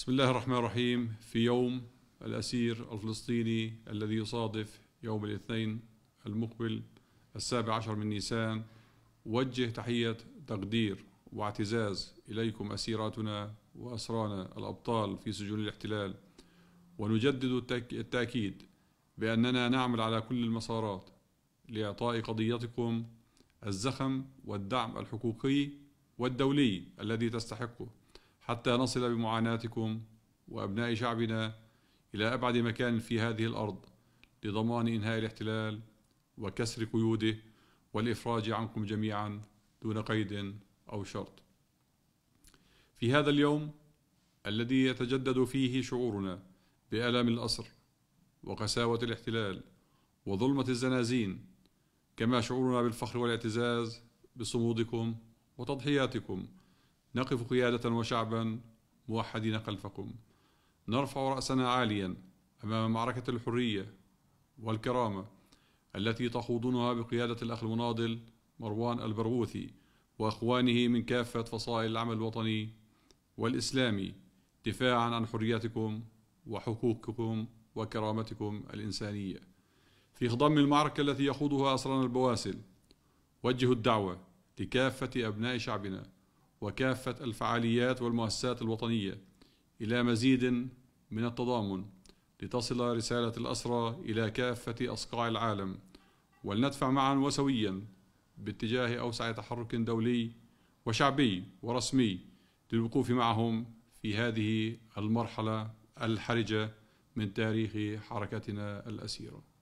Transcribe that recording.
بسم الله الرحمن الرحيم في يوم الأسير الفلسطيني الذي يصادف يوم الاثنين المقبل السابع عشر من نيسان وجه تحية تقدير واعتزاز إليكم أسيراتنا وأسرانا الأبطال في سجون الاحتلال ونجدد التأكيد بأننا نعمل على كل المسارات لإعطاء قضيتكم الزخم والدعم الحقوقي والدولي الذي تستحقه حتى نصل بمعاناتكم وأبناء شعبنا إلى أبعد مكان في هذه الأرض لضمان إنهاء الاحتلال وكسر قيوده والإفراج عنكم جميعا دون قيد أو شرط. في هذا اليوم الذي يتجدد فيه شعورنا بألم الأسر وقساوة الاحتلال وظلمة الزنازين كما شعورنا بالفخر والاعتزاز بصمودكم وتضحياتكم نقف قيادة وشعبا موحدين خلفكم نرفع رأسنا عاليا أمام معركة الحرية والكرامة التي تخوضونها بقيادة الأخ المناضل مروان البرغوثي وإخوانه من كافة فصائل العمل الوطني والإسلامي دفاعا عن حرياتكم وحقوقكم وكرامتكم الإنسانية في خضم المعركة التي يخوضها أسرنا البواسل وجهوا الدعوة لكافة أبناء شعبنا وكافة الفعاليات والمؤسسات الوطنية إلى مزيد من التضامن لتصل رسالة الأسرى إلى كافة أصقاع العالم ولندفع معا وسويا باتجاه أوسع تحرك دولي وشعبي ورسمي للوقوف معهم في هذه المرحلة الحرجة من تاريخ حركتنا الأسيرة